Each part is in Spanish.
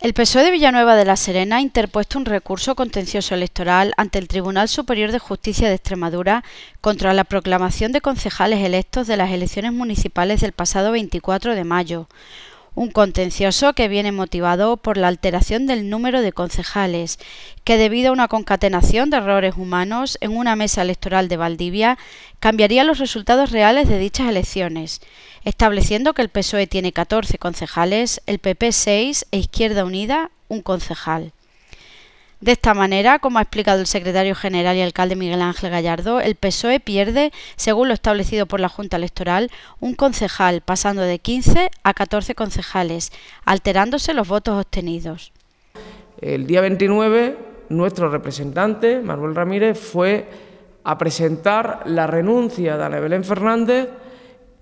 El PSOE de Villanueva de la Serena ha interpuesto un recurso contencioso electoral ante el Tribunal Superior de Justicia de Extremadura contra la proclamación de concejales electos de las elecciones municipales del pasado 24 de mayo, un contencioso que viene motivado por la alteración del número de concejales, que debido a una concatenación de errores humanos en una mesa electoral de Valdivia, cambiaría los resultados reales de dichas elecciones, estableciendo que el PSOE tiene 14 concejales, el PP 6 e Izquierda Unida un concejal. De esta manera, como ha explicado el secretario general y alcalde Miguel Ángel Gallardo, el PSOE pierde, según lo establecido por la Junta Electoral, un concejal, pasando de 15 a 14 concejales, alterándose los votos obtenidos. El día 29, nuestro representante, Manuel Ramírez, fue a presentar la renuncia de Ana Belén Fernández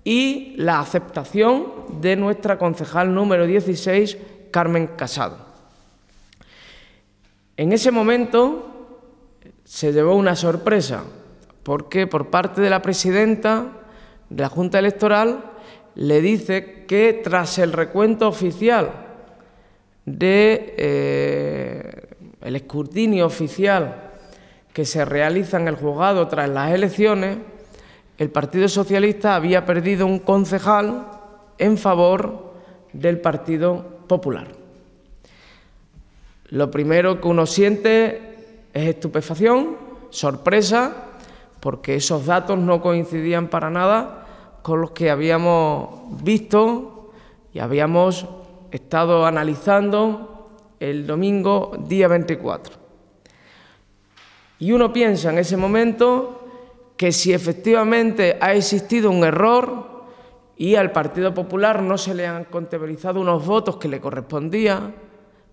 y la aceptación de nuestra concejal número 16, Carmen Casado. En ese momento se llevó una sorpresa, porque por parte de la presidenta de la Junta Electoral le dice que tras el recuento oficial de eh, el escrutinio oficial que se realiza en el juzgado tras las elecciones, el Partido Socialista había perdido un concejal en favor del Partido Popular. Lo primero que uno siente es estupefacción, sorpresa, porque esos datos no coincidían para nada con los que habíamos visto y habíamos estado analizando el domingo día 24. Y uno piensa en ese momento que si efectivamente ha existido un error y al Partido Popular no se le han contabilizado unos votos que le correspondían,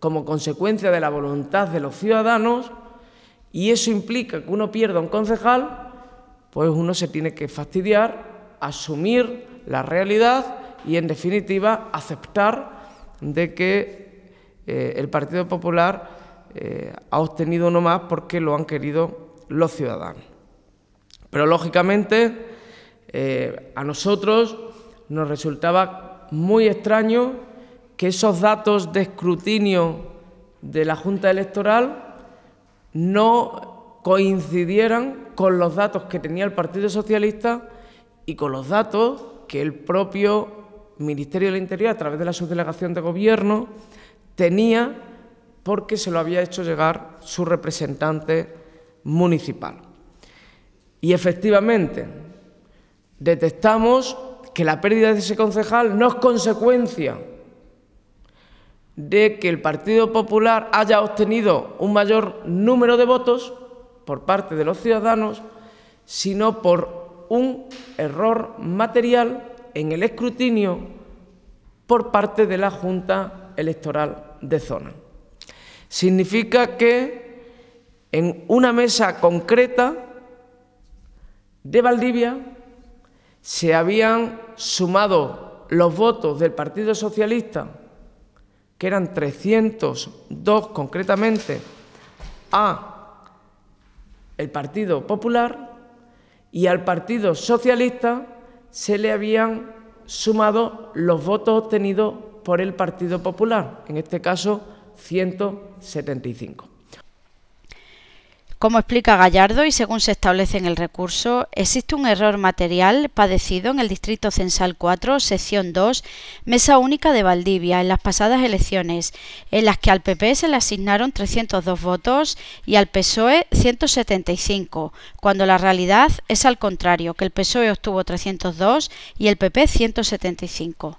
como consecuencia de la voluntad de los ciudadanos y eso implica que uno pierda un concejal, pues uno se tiene que fastidiar, asumir la realidad y en definitiva aceptar de que eh, el Partido Popular eh, ha obtenido uno más porque lo han querido los ciudadanos. Pero lógicamente eh, a nosotros nos resultaba muy extraño que esos datos de escrutinio de la Junta Electoral no coincidieran con los datos que tenía el Partido Socialista y con los datos que el propio Ministerio del Interior, a través de la subdelegación de gobierno, tenía porque se lo había hecho llegar su representante municipal. Y efectivamente, detectamos que la pérdida de ese concejal no es consecuencia de que el Partido Popular haya obtenido un mayor número de votos por parte de los ciudadanos, sino por un error material en el escrutinio por parte de la Junta Electoral de Zona. Significa que en una mesa concreta de Valdivia se habían sumado los votos del Partido Socialista que eran 302 concretamente a el Partido Popular y al Partido Socialista se le habían sumado los votos obtenidos por el Partido Popular, en este caso 175. Como explica Gallardo y según se establece en el recurso, existe un error material padecido en el Distrito Censal 4, sección 2, mesa única de Valdivia, en las pasadas elecciones, en las que al PP se le asignaron 302 votos y al PSOE 175, cuando la realidad es al contrario, que el PSOE obtuvo 302 y el PP 175.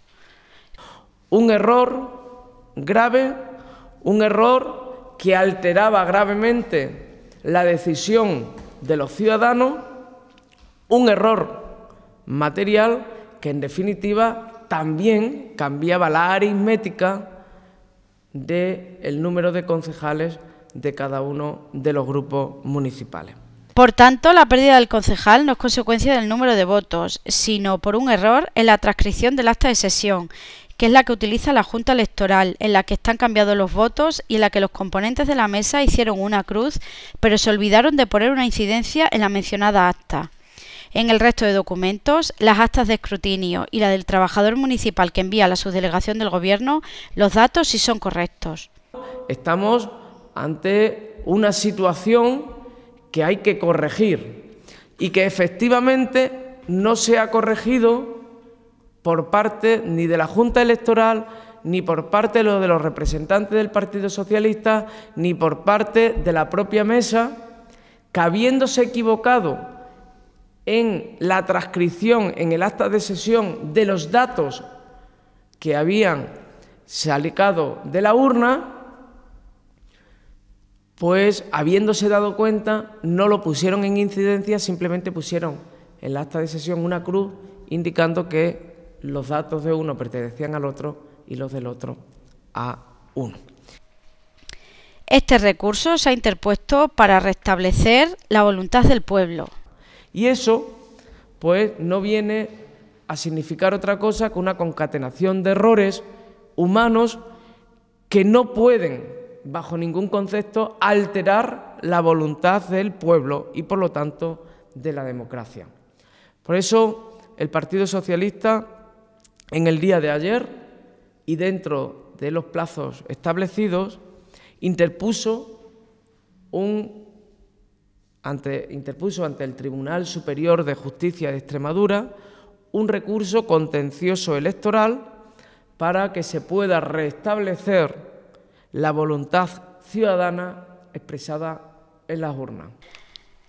Un error grave, un error que alteraba gravemente la decisión de los ciudadanos, un error material que en definitiva también cambiaba la aritmética del número de concejales de cada uno de los grupos municipales. Por tanto, la pérdida del concejal no es consecuencia del número de votos, sino por un error en la transcripción del acta de sesión, que es la que utiliza la Junta Electoral, en la que están cambiados los votos y en la que los componentes de la mesa hicieron una cruz, pero se olvidaron de poner una incidencia en la mencionada acta. En el resto de documentos, las actas de escrutinio y la del trabajador municipal que envía a la subdelegación del Gobierno, los datos sí son correctos. Estamos ante una situación que hay que corregir y que efectivamente no se ha corregido por parte ni de la Junta Electoral, ni por parte de los representantes del Partido Socialista, ni por parte de la propia mesa, que habiéndose equivocado en la transcripción en el acta de sesión de los datos que habían salido de la urna, pues habiéndose dado cuenta, no lo pusieron en incidencia, simplemente pusieron en el acta de sesión una cruz indicando que los datos de uno pertenecían al otro y los del otro a uno. Este recurso se ha interpuesto para restablecer la voluntad del pueblo. Y eso, pues, no viene a significar otra cosa que una concatenación de errores humanos que no pueden, bajo ningún concepto, alterar la voluntad del pueblo y, por lo tanto, de la democracia. Por eso, el Partido Socialista en el día de ayer y dentro de los plazos establecidos, interpuso ante, interpuso ante el Tribunal Superior de Justicia de Extremadura un recurso contencioso electoral para que se pueda restablecer la voluntad ciudadana expresada en las urnas.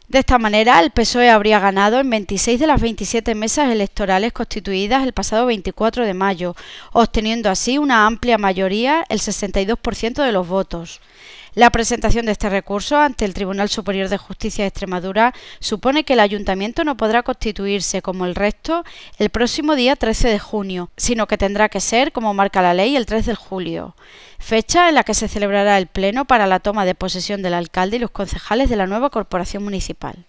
De esta manera, el PSOE habría ganado en 26 de las 27 mesas electorales constituidas el pasado 24 de mayo, obteniendo así una amplia mayoría, el 62% de los votos. La presentación de este recurso ante el Tribunal Superior de Justicia de Extremadura supone que el ayuntamiento no podrá constituirse como el resto el próximo día 13 de junio, sino que tendrá que ser, como marca la ley, el 3 de julio, fecha en la que se celebrará el pleno para la toma de posesión del alcalde y los concejales de la nueva corporación municipal.